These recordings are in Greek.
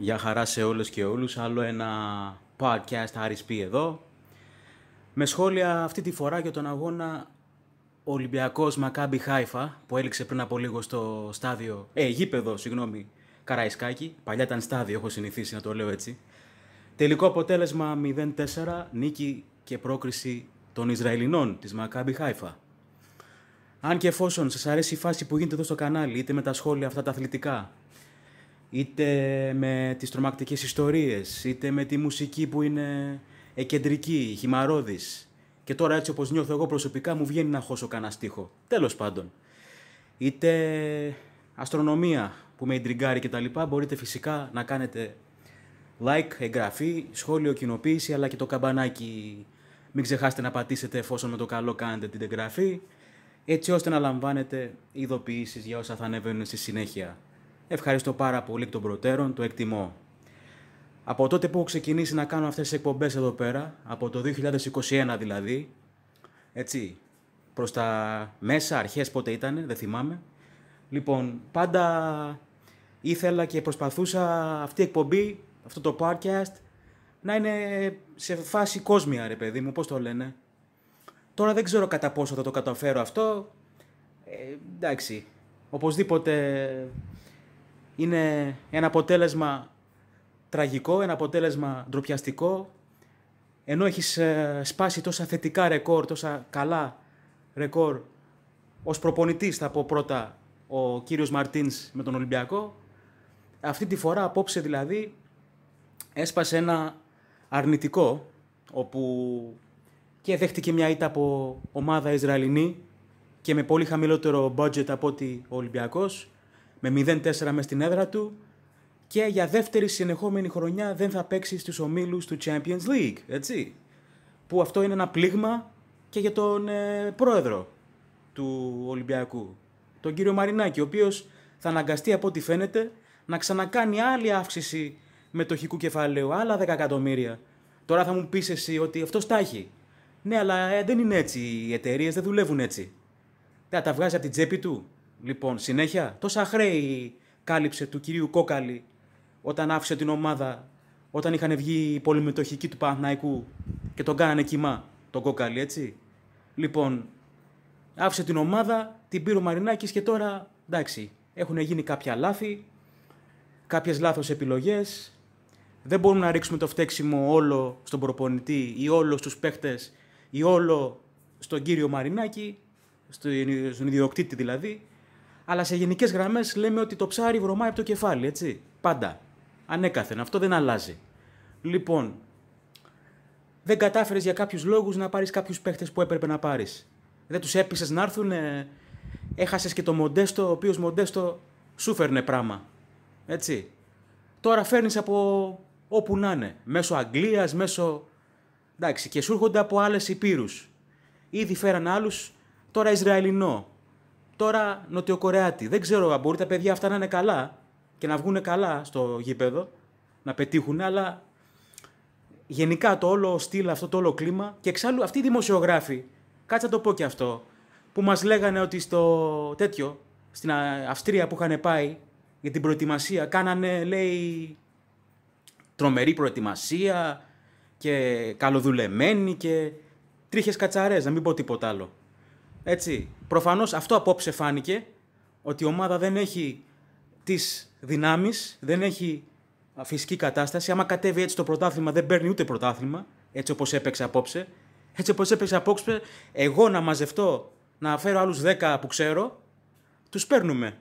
Γεια χαρά σε όλες και όλους, άλλο ένα podcast RSP εδώ με σχόλια αυτή τη φορά για τον αγώνα Ολυμπιακός Μακάμπι Χάιφα που έληξε πριν από λίγο στο στάδιο, ε γήπεδο συγγνώμη, Καραϊσκάκη, παλιά ήταν στάδιο έχω συνηθίσει να το λέω έτσι τελικό αποτέλεσμα 0-4, νίκη και πρόκριση των Ισραηλινών της Μακάμπι Χάιφα αν και εφόσον σας αρέσει η φάση που γίνεται εδώ στο κανάλι, είτε με τα σχόλια αυτά τα αθλητικά, είτε με τις τρομακτικές ιστορίες, είτε με τη μουσική που είναι εκεντρική, χυμαρόδης. Και τώρα έτσι όπως νιώθω εγώ προσωπικά μου βγαίνει να χώσω κανένα στίχο. Τέλος πάντων. Είτε αστρονομία που με τα λοιπά Μπορείτε φυσικά να κάνετε like, εγγραφή, σχόλιο, κοινοποίηση, αλλά και το καμπανάκι. Μην ξεχάσετε να πατήσετε εφόσον με το καλό κάνετε την εγγραφή, έτσι ώστε να λαμβάνετε ειδοποιήσεις για όσα θα ανεβαίνουν στη συνέχεια. Ευχαριστώ πάρα πολύ εκ των προτέρων, το εκτιμώ. Από τότε που έχω ξεκινήσει να κάνω αυτές τις εκπομπές εδώ πέρα, από το 2021 δηλαδή, έτσι, προς τα μέσα, αρχές πότε ήταν, δεν θυμάμαι. Λοιπόν, πάντα ήθελα και προσπαθούσα αυτή η εκπομπή, αυτό το podcast, να είναι σε φάση κόσμια ρε παιδί μου, πώς το λένε. Τώρα δεν ξέρω κατά πόσο θα το καταφέρω αυτό. Ε, εντάξει, οπωσδήποτε είναι ένα αποτέλεσμα τραγικό, ένα αποτέλεσμα ντροπιαστικό. Ενώ έχεις ε, σπάσει τόσα θετικά ρεκόρ, τόσα καλά ρεκόρ ως προπονητής, θα πω πρώτα, ο κύριος Μαρτίνς με τον Ολυμπιακό. Αυτή τη φορά απόψε δηλαδή έσπασε ένα αρνητικό όπου και δέχτηκε μια ήττα από ομάδα Ισραηλινή και με πολύ χαμηλότερο budget από ότι ο Ολυμπιακός με 0-4 μες στην έδρα του και για δεύτερη συνεχόμενη χρονιά δεν θα παίξει στους ομίλους του Champions League, έτσι. Που αυτό είναι ένα πλήγμα και για τον ε, πρόεδρο του Ολυμπιακού, τον κύριο Μαρινάκη, ο οποίος θα αναγκαστεί από ό,τι φαίνεται να ξανακάνει άλλη αύξηση μετοχικού κεφαλαίου, άλλα 10 εκατομμύρια. Τώρα θα μου πεις εσύ ότι αυτός τα έχει. Ναι, αλλά ε, δεν είναι έτσι. Οι εταιρείες δεν δουλεύουν έτσι. Θα τα βγάζει από την τσέπη του. Λοιπόν, συνέχεια, τόσα χρέη κάλυψε του κυρίου Κόκαλη όταν άφησε την ομάδα, όταν είχαν βγει οι πολυμετοχικοί του Παναθηναϊκού και τον κάνανε κοιμά, τον Κόκαλη, έτσι. Λοιπόν, άφησε την ομάδα, την πήρε ο Μαρινάκης και τώρα, εντάξει, έχουν γίνει κάποια λάθη, κάποιες λάθος επιλογές, δεν μπορούμε να ρίξουμε το φταίξιμο όλο στον προπονητή ή όλο στους παίχτες ή όλο στον κύριο Μαρινάκη, στον ιδιοκτήτη δηλαδή, αλλά σε γενικές γραμμές λέμε ότι το ψάρι βρωμάει από το κεφάλι, έτσι. Πάντα. Ανέκαθεν. Αυτό δεν αλλάζει. Λοιπόν, δεν κατάφερες για κάποιους λόγους να πάρεις κάποιους παίχτες που έπρεπε να πάρεις. Δεν τους έπεισες να έρθουν. Ε, Έχασες και το Μοντέστο, ο οποίος Μοντέστο σου φέρνε πράγμα. Έτσι. Τώρα φέρνεις από όπου να είναι. Μέσω Αγγλίας, μέσω. Εντάξει, και σου έρχονται από άλλες υπήρους. Ήδη φέραν άλλους. Τώρα Ισραηλινό τώρα Νοτιοκορεάτη. Δεν ξέρω αν μπορεί τα παιδιά αυτά να είναι καλά και να βγουν καλά στο γήπεδο, να πετύχουν, αλλά γενικά το όλο στυλ, αυτό το όλο κλίμα και εξάλλου αυτοί οι δημοσιογράφοι, κάτσε να το πω και αυτό, που μας λέγανε ότι στο τέτοιο, στην Αυστρία που είχαν πάει για την προετοιμασία, κάνανε λέει τρομερή προετοιμασία και καλοδουλεμένη και τρίχες κατσαρές, να μην πω τίποτα άλλο. Έτσι. Προφανώς αυτό απόψε φάνηκε ότι η ομάδα δεν έχει τις δυνάμεις, δεν έχει φυσική κατάσταση. Άμα κατέβει έτσι το πρωτάθλημα, δεν παίρνει ούτε πρωτάθλημα. Έτσι όπως έπαιξε απόψε. Έτσι όπως έπαιξε απόψε, εγώ να μαζευτώ να φέρω άλλους 10 που ξέρω, τους παίρνουμε.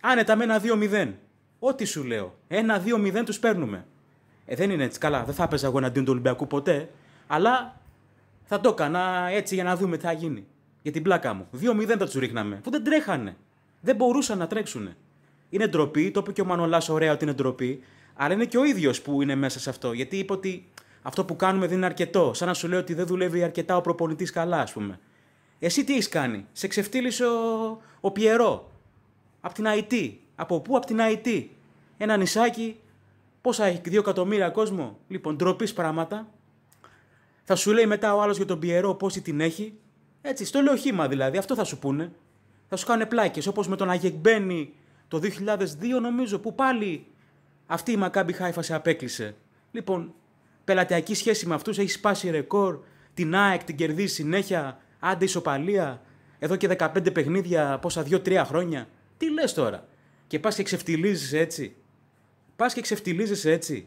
Άνετα με ένα 2-0. Ό,τι σου λέω. Ένα 2-0 τους παίρνουμε. Ε, δεν είναι έτσι. Καλά, δεν θα έπαιζα εγώ εναντίον του Ολυμπιακού ποτέ. Αλλά θα το έκανα έτσι για να δούμε τι θα γίνει. Για την πλάκα μου. δύο 0 τα του ρίχναμε. Που δεν τρέχανε. Δεν μπορούσαν να τρέξουν. Είναι ντροπή, το είπε και ο Μανολάς ωραία ότι είναι ντροπή, αλλά είναι και ο ίδιος που είναι μέσα σε αυτό. Γιατί είπε ότι αυτό που κάνουμε δεν είναι αρκετό. Σαν να σου λέει ότι δεν δουλεύει αρκετά ο προπονητής καλά, ας πούμε. Εσύ τι έχεις κάνει. Σε ξεφτύλισε ο, ο Πιερό. Απ' την ΑΕΤ. Από πού, από την ΑΕΤ. Ένα νησάκι. Πόσα έχει, δύο εκατομμύρια κόσμο. Λοιπόν, ντροπής πράγματα. Θα σου λέει μετά ο άλλος για τον Πιερό πόση την έχει. Έτσι, στο λέω χήμα δηλαδή, αυτό θα σου πούνε. Θα σου κάνουν πλάκες. Όπως με τον Αγεκμπένη το 2002, νομίζω, που πάλι αυτή η Μακάμπι Χάιφα σε απέκλεισε. Λοιπόν, πελατειακή σχέση με αυτούς, έχεις σπάσει ρεκόρ. Την ΑΕΚ την κερδίζει συνέχεια. Άντε ισοπαλία. Εδώ και 15 παιχνίδια, πόσα 2-3 χρόνια. Τι λες τώρα. Και πας και ξεφτιλίζει έτσι. Πας και ξεφτιλίζει έτσι.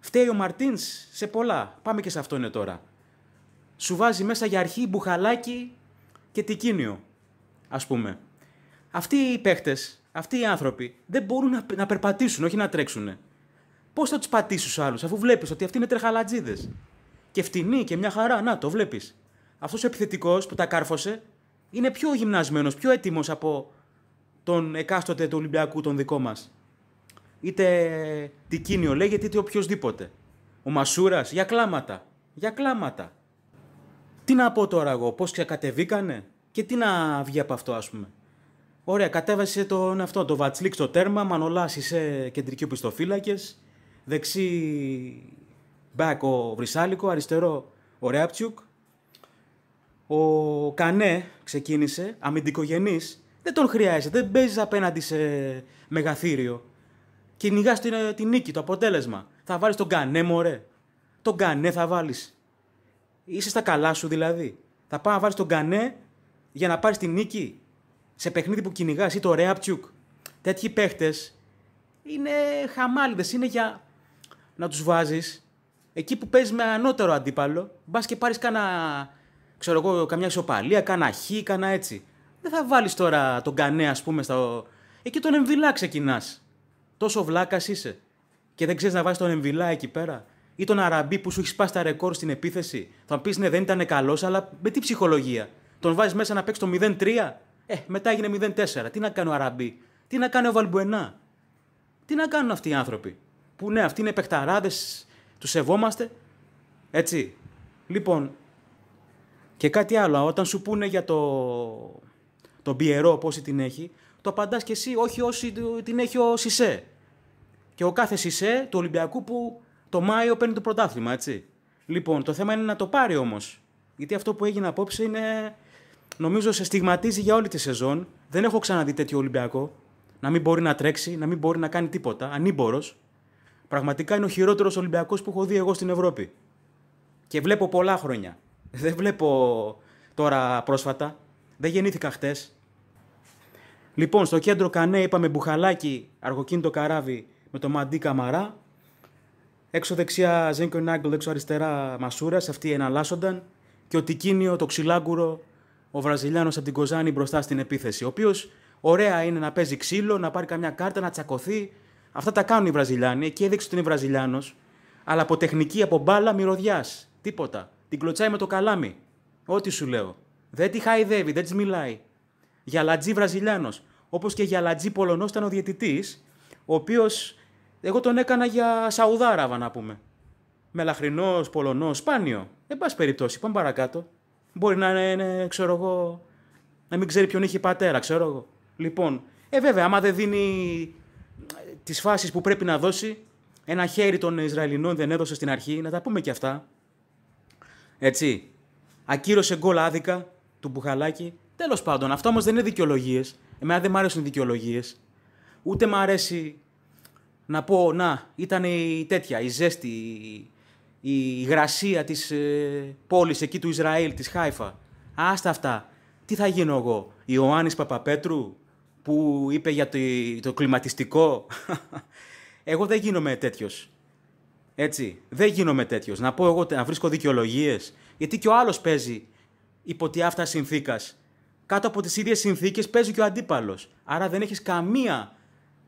Φταίει ο Μαρτίν σε πολλά. Πάμε και σε αυτό είναι τώρα σου βάζει μέσα για αρχή μπουχαλάκι και τικίνιο, ας πούμε. Αυτοί οι παίχτες, αυτοί οι άνθρωποι δεν μπορούν να, να περπατήσουν, όχι να τρέξουν. Πώς θα τους πατήσεις τους άλλους, αφού βλέπεις ότι αυτοί είναι τρεχαλατζίδες. Και φτηνή και μια χαρά, να το βλέπεις. Αυτός ο επιθετικός που τα κάρφωσε είναι πιο γυμνασμένος, πιο έτοιμος από τον εκάστοτε του Ολυμπιακού, τον δικό μας. Είτε τικίνιο λέγεται, είτε οποιοδήποτε. Ο Μασούρας για κλάματα. Για κλάματα. Τι να πω τώρα εγώ, πώς ξεκατεβήκανε και τι να βγει από αυτό, ας πούμε. Ωραία, κατέβασε τον αυτό, το Βατσλίκ στο τέρμα, Μανολάς σε κεντρική πιστοφύλακε. Δεξί μπακ ο Βρυσάλικο, αριστερό ο Ρέαπτσιουκ. Ο Κανέ ξεκίνησε, αμυντικογενής. Δεν τον χρειάζεται, δεν παίζεις απέναντι σε μεγαθύριο. Κυνηγάς την, ε, την νίκη, το αποτέλεσμα. Θα βάλεις τον Κανέ, μωρέ. Τον Κανέ θα βάλεις. Είσαι στα καλά σου δηλαδή. Θα πάω να βάλεις τον Κανέ για να πάρεις τη νίκη σε παιχνίδι που κυνηγάς ή το Ρέαπτσουκ. Τέτοιοι παίχτες είναι χαμάλιδες. Είναι για να τους βάζεις εκεί που παίζεις με ανώτερο αντίπαλο. Μπας και πάρεις κάνα. Ξέρω εγώ, καμιά ισοπαλία, κάνα χ, κάνα έτσι. Δεν θα βάλεις τώρα τον Κανέ, ας πούμε, Εκεί τον εμβιλά ξεκινάς. Τόσο βλάκας είσαι. Και δεν ξέρεις να βάζεις τον Εμβιλά εκεί πέρα ή τον Αραμπί που σου έχει σπάσει τα ρεκόρ στην επίθεση. Θα πεις ναι, δεν ήταν καλός, αλλά με τι ψυχολογία. Τον βάζεις μέσα να παίξει το 0-3. Ε, μετά έγινε 0-4. Τι να κάνει ο Αραμπί, τι να κάνει ο Βαλμπουενά. Τι να κάνουν αυτοί οι άνθρωποι. Που ναι, αυτοί είναι παιχταράδε, τους σεβόμαστε. Έτσι. Λοιπόν, και κάτι άλλο, όταν σου πούνε για το, τον Πιερό πόσοι την έχει, το απαντάς και εσύ όχι όσοι την έχει ο Σισε. Και ο κάθε Σισε του Ολυμπιακού που το Μάιο παίρνει το πρωτάθλημα, έτσι. Λοιπόν, το θέμα είναι να το πάρει όμως. Γιατί αυτό που έγινε απόψε είναι. Νομίζω σε στιγματίζει για όλη τη σεζόν. Δεν έχω ξαναδεί τέτοιο Ολυμπιακό. Να μην μπορεί να τρέξει, να μην μπορεί να κάνει τίποτα. Ανήμπορος. Πραγματικά είναι ο χειρότερος Ολυμπιακός που έχω δει εγώ στην Ευρώπη. Και βλέπω πολλά χρόνια. Δεν βλέπω τώρα πρόσφατα. Δεν γεννήθηκα χτες. Λοιπόν, στο κέντρο Κανέ είπαμε μπουχαλάκι, αργοκίνητο καράβι με το μαντί καμαρά. Έξω δεξιά Ζένκο Νάγκλ, έξω αριστερά Μασούρας, αυτοί εναλλάσσονταν. Και ο Τικίνιο, το ξυλάγκουρο, ο Βραζιλιάνος από την Κοζάνη μπροστά στην επίθεση. Ο οποίος ωραία είναι να παίζει ξύλο, να πάρει καμιά κάρτα, να τσακωθεί. Αυτά τα κάνουν οι Βραζιλιάνοι. Εκεί έδειξε ότι είναι Βραζιλιάνος. Αλλά από τεχνική, από μπάλα, μυρωδιάς. Τίποτα. Την κλωτσάει με το καλάμι. Ό,τι σου λέω. Δεν τη χαϊδεύει, δεν της μιλάει. λατζή Βραζιλιάνος. Όπως και για λατζή Πολωνός ήταν ο διαιτητής, ο οποίος εγώ τον έκανα για Σαουδάραβα να πούμε. Μελαχρινός, Πολωνός, σπάνιο. Εν πάση περιπτώσει, πάμε παρακάτω. Μπορεί να είναι, ξέρω εγώ, να μην ξέρει ποιον είχε πατέρα, ξέρω εγώ. Λοιπόν, ε, βέβαια, άμα δεν δίνει ε, τις φάσεις που πρέπει να δώσει, ένα χέρι των Ισραηλινών δεν έδωσε στην αρχή, να τα πούμε και αυτά. Έτσι. Ακύρωσε γκολ άδικα του Μπουχαλάκη. Τέλος πάντων, αυτό όμως δεν είναι δικαιολογίες. Εμένα δεν μ' αρέσουν δικαιολογίες. Ούτε μ' αρέσει να πω να ήταν η τέτοια, η ζέστη, η υγρασία της ε, πόλης εκεί του Ισραήλ, της Χάιφα. Άστα αυτά. Τι θα γίνω εγώ, Ιωάννης Παπαπέτρου που είπε για το, το κλιματιστικό. Εγώ δεν γίνομαι τέτοιος. Έτσι, δεν γίνομαι τέτοιος. Να πω εγώ να βρίσκω δικαιολογίες. Γιατί και ο άλλος παίζει υπό τη αυτά συνθήκας. Κάτω από τις ίδιες συνθήκες παίζει και ο αντίπαλος. Άρα δεν έχεις καμία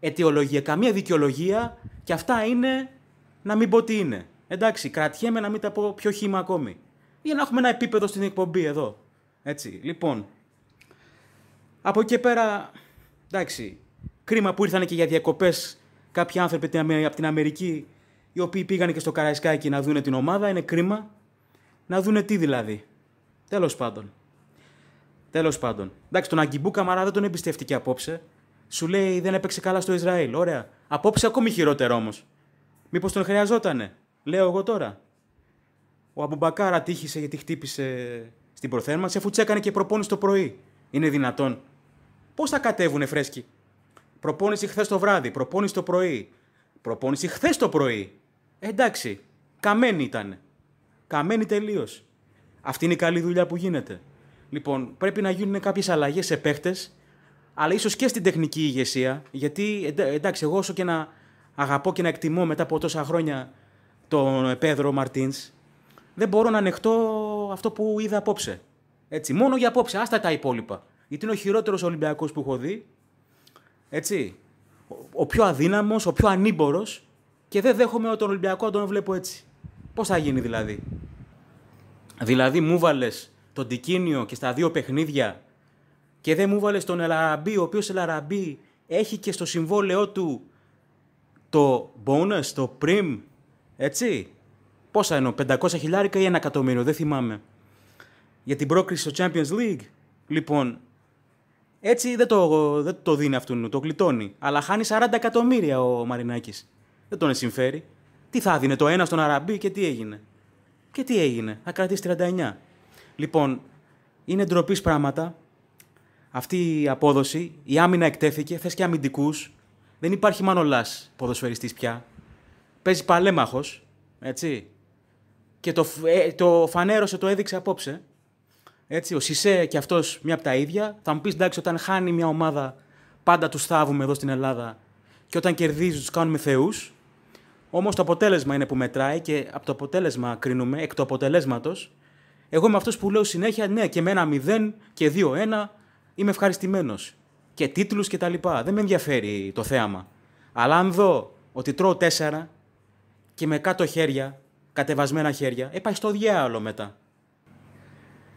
αιτιολογία, καμία δικαιολογία και αυτά είναι να μην πω τι είναι. Εντάξει, κρατιέμαι να μην τα πω πιο χήμα ακόμη. Για να έχουμε ένα επίπεδο στην εκπομπή εδώ. Έτσι, λοιπόν. Από εκεί πέρα, εντάξει, κρίμα που ήρθαν και για διακοπές κάποιοι άνθρωποι από την Αμερική, οι οποίοι πήγαν και στο Καραϊσκάκι να δούνε την ομάδα, είναι κρίμα. Να δούνε τι δηλαδή. Τέλος πάντων. Τέλος πάντων. Εντάξει, τον Αγκιμπού Καμαρά δεν τον εμπιστεύτηκε απόψε. Σου λέει δεν έπαιξε καλά στο Ισραήλ. Ωραία. Απόψε ακόμη χειρότερο όμως. Μήπως τον χρειαζότανε. Λέω εγώ τώρα. Ο Αμπουμπακάρ ατύχησε γιατί χτύπησε στην προθέρμανση αφού τσέκανε και προπόνηση το πρωί. Είναι δυνατόν. Πώς θα κατέβουνε φρέσκοι. Προπόνηση χθες το βράδυ, προπόνηση το πρωί. Προπόνηση χθες το πρωί. Εντάξει. Καμένη ήταν. Καμένη τελείως. Αυτή είναι η καλή δουλειά που γίνεται. Λοιπόν, πρέπει να γίνουν κάποιες αλλαγές σε παίχτες αλλά ίσως και στην τεχνική ηγεσία. Γιατί εντάξει, εγώ όσο και να αγαπώ και να εκτιμώ μετά από τόσα χρόνια τον Πέδρο Μαρτίν, δεν μπορώ να ανεχτώ αυτό που είδα απόψε. Έτσι, μόνο για απόψε, άστα τα υπόλοιπα. Γιατί είναι ο χειρότερος Ολυμπιακός που έχω δει. Έτσι. Ο πιο αδύναμος, ο πιο ανήμπορος και δεν δέχομαι τον Ολυμπιακό να τον βλέπω έτσι. Πώς θα γίνει δηλαδή. Δηλαδή, μου βάλες τον Τικίνιο και στα δύο παιχνίδια και δεν μου βάλες τον Ελαραμπή, ο οποίος Ελαραμπή έχει και στο συμβόλαιό του το bonus, το prim, έτσι. Πόσα εννοώ, 500 χιλιάρικα ή ένα εκατομμύριο, δεν θυμάμαι. Για την πρόκριση στο Champions League. Λοιπόν, έτσι δεν το, δεν το δίνει αυτόν, το γλιτώνει. Αλλά χάνει 40 εκατομμύρια ο Μαρινάκης. Δεν τον συμφέρει. Τι θα δίνει το ένα στον Αραμπί και τι έγινε. Και τι έγινε, θα κρατήσει 39. Λοιπόν, είναι ντροπής πράγματα αυτή η απόδοση, η άμυνα εκτέθηκε, θες και αμυντικούς. Δεν υπάρχει μανολάς ποδοσφαιριστής πια. Παίζει παλέμαχος. Έτσι. Και το, ε, το φανέρωσε, το έδειξε απόψε. Έτσι, ο Σισε και αυτός μια από τα ίδια. Θα μου πεις εντάξει, όταν χάνει μια ομάδα, πάντα τους θάβουμε εδώ στην Ελλάδα. Και όταν κερδίζει, τους κάνουμε θεούς. Όμως το αποτέλεσμα είναι που μετράει και από το αποτέλεσμα κρίνουμε, εκ του αποτελέσματος. Εγώ είμαι αυτό που λέω συνέχεια, ναι, και με ένα 0 και 2-1 είμαι ευχαριστημένος. Και τίτλους Και τα λοιπά. Δεν με ενδιαφέρει το θέαμα. Αλλά αν δω ότι τρώω τέσσερα και με κάτω χέρια, κατεβασμένα χέρια, ε, διάλο μετά.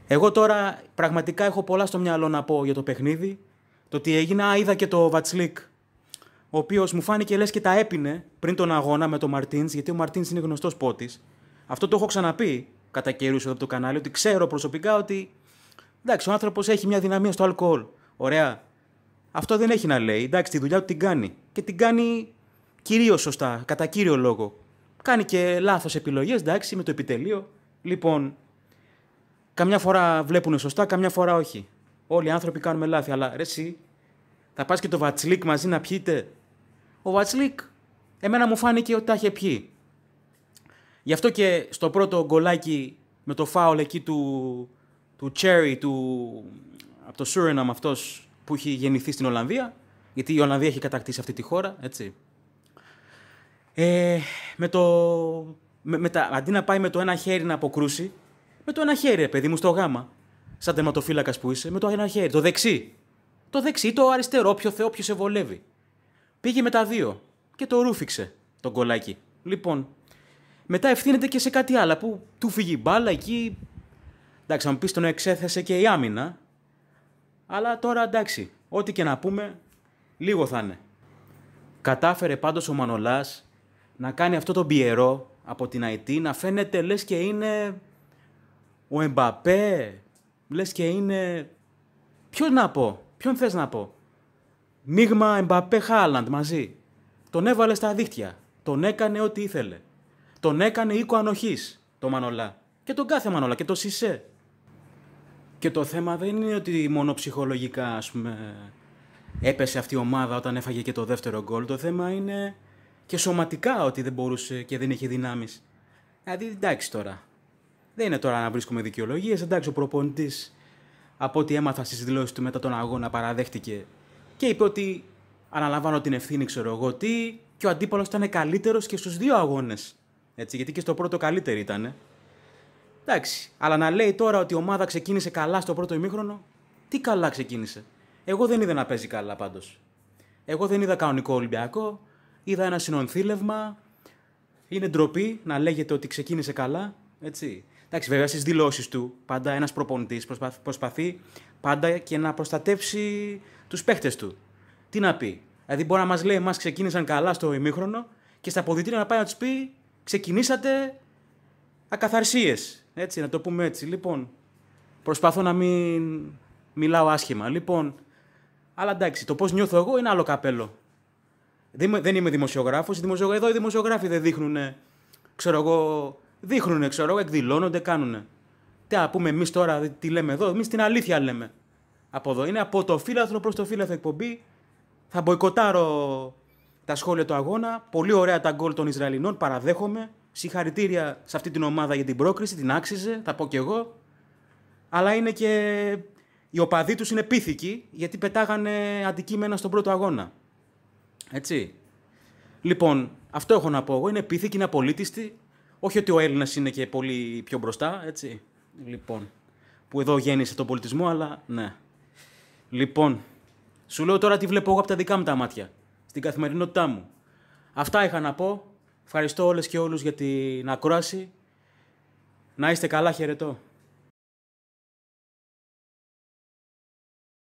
Εγώ τώρα πραγματικά έχω πολλά στο μυαλό να πω για το παιχνίδι. Το ότι έγινε, είδα και το Βατσλίκ, ο οποίος μου φάνηκε λες και τα έπινε πριν τον αγώνα με τον Μαρτίν, γιατί ο Μαρτίν είναι γνωστός πότης. Αυτό το έχω ξαναπεί κατά καιρούς εδώ το κανάλι, ότι ξέρω προσωπικά ότι Εντάξει, ο άνθρωπος έχει μια δυναμία στο αλκοόλ. Ωραία. Αυτό δεν έχει να λέει. Εντάξει, τη δουλειά του την κάνει. Και την κάνει κυρίως σωστά, κατά κύριο λόγο. Κάνει και λάθος επιλογές, εντάξει, με το επιτελείο. Λοιπόν, καμιά φορά βλέπουν σωστά, καμιά φορά όχι. Όλοι οι άνθρωποι κάνουμε λάθη, αλλά ρε, εσύ θα πας και το βατσλίκ μαζί να πιείτε. Ο βατσλίκ, εμένα μου φάνηκε ότι τα είχε πιει. Γι' αυτό και στο πρώτο γκολάκι με το φάουλ εκεί του, του Cherry, του, από το Σούρεναμ αυτός που έχει γεννηθεί στην Ολλανδία, γιατί η Ολλανδία έχει κατακτήσει αυτή τη χώρα, έτσι. Ε, με το, με, με τα, αντί να πάει με το ένα χέρι να αποκρούσει, με το ένα χέρι, παιδί μου, στο γάμα. Σαν τερματοφύλακας που είσαι, με το ένα χέρι. Το δεξί. Το δεξί ή το αριστερό, ποιο θεό, όποιος σε βολεύει. Πήγε με τα δύο και το ρούφιξε τον κολάκι. Λοιπόν, μετά ευθύνεται και σε κάτι άλλο που του φύγει μπάλα εκεί, Εντάξει, θα μου πεις τον εξέθεσε και η άμυνα. Αλλά τώρα εντάξει, ό,τι και να πούμε, λίγο θα είναι. Κατάφερε πάντως ο Μανολάς να κάνει αυτό το πιερό από την Αιτή να φαίνεται λες και είναι ο Εμπαπέ, λες και είναι... Ποιο να πω, ποιον θες να πω. Μίγμα Εμπαπέ Χάλαντ μαζί. Τον έβαλε στα δίχτυα. Τον έκανε ό,τι ήθελε. Τον έκανε οίκο ανοχής, το Μανολά. Και τον κάθε Μανολά και το Σισε. Και το θέμα δεν είναι ότι μόνο ψυχολογικά έπεσε αυτή η ομάδα όταν έφαγε και το δεύτερο γκολ. Το θέμα είναι και σωματικά ότι δεν μπορούσε και δεν είχε δυνάμεις. Δηλαδή εντάξει τώρα. Δεν είναι τώρα να βρίσκουμε δικαιολογίες. Εντάξει, ο προπονητής από ό,τι έμαθα στις δηλώσεις του μετά τον αγώνα παραδέχτηκε και είπε ότι αναλαμβάνω την ευθύνη, ξέρω εγώ τι, και ο αντίπαλος ήταν καλύτερος και στους δύο αγώνες. Έτσι, γιατί και στο πρώτο καλύτερο ήταν. Εντάξει. Αλλά να λέει τώρα ότι η ομάδα ξεκίνησε καλά στο πρώτο ημίχρονο, τι καλά ξεκίνησε. Εγώ δεν είδα να παίζει καλά πάντως. Εγώ δεν είδα κανονικό Ολυμπιακό. Είδα ένα συνονθήλευμα. Είναι ντροπή να λέγεται ότι ξεκίνησε καλά. Έτσι. Εντάξει, βέβαια στις δηλώσεις του πάντα ένας προπονητής προσπαθεί, προσπαθεί πάντα και να προστατεύσει τους παίχτες του. Τι να πει. Δηλαδή, μπορεί να μας λέει: Μας ξεκίνησαν καλά στο ημίχρονο και στα αποδητήρια να πάει να τους πει: Ξεκινήσατε ακαθαρσίες. Έτσι, να το πούμε έτσι. Λοιπόν, προσπαθώ να μην μιλάω άσχημα. Λοιπόν, αλλά εντάξει, το πώς νιώθω εγώ είναι άλλο καπέλο. Δεν είμαι δημοσιογράφο. Εδώ οι δημοσιογράφοι δεν δείχνουν, ξέρω εγώ, δείχνουν, ξέρω εγώ, εκδηλώνονται, κάνουν. Τι α πούμε εμείς τώρα, τι λέμε εδώ, εμείς την αλήθεια λέμε. Από εδώ είναι από το φύλαθρο προς το φύλαθρο εκπομπή. Θα μποϊκοτάρω τα σχόλια του αγώνα. Πολύ ωραία τα γκολ των Ισραηλινών, παραδέχομαι. Συγχαρητήρια σε αυτή την ομάδα για την πρόκριση, την άξιζε, θα πω κι εγώ. Αλλά είναι και. Οι οπαδοί τους είναι πίθηκοι, γιατί πετάγανε αντικείμενα στον πρώτο αγώνα. Έτσι. Λοιπόν, αυτό έχω να πω εγώ. Είναι πίθηκοι, είναι απολύτιστοι. Όχι ότι ο Έλληνας είναι και πολύ πιο μπροστά, έτσι. Λοιπόν. Που εδώ γέννησε τον πολιτισμό, αλλά ναι. Λοιπόν. Σου λέω τώρα τι βλέπω εγώ από τα δικά μου τα μάτια. Στην καθημερινότητά μου. Αυτά είχα να πω. Ευχαριστώ όλες και όλους για την ακρόαση. Να είστε καλά, χαιρετώ.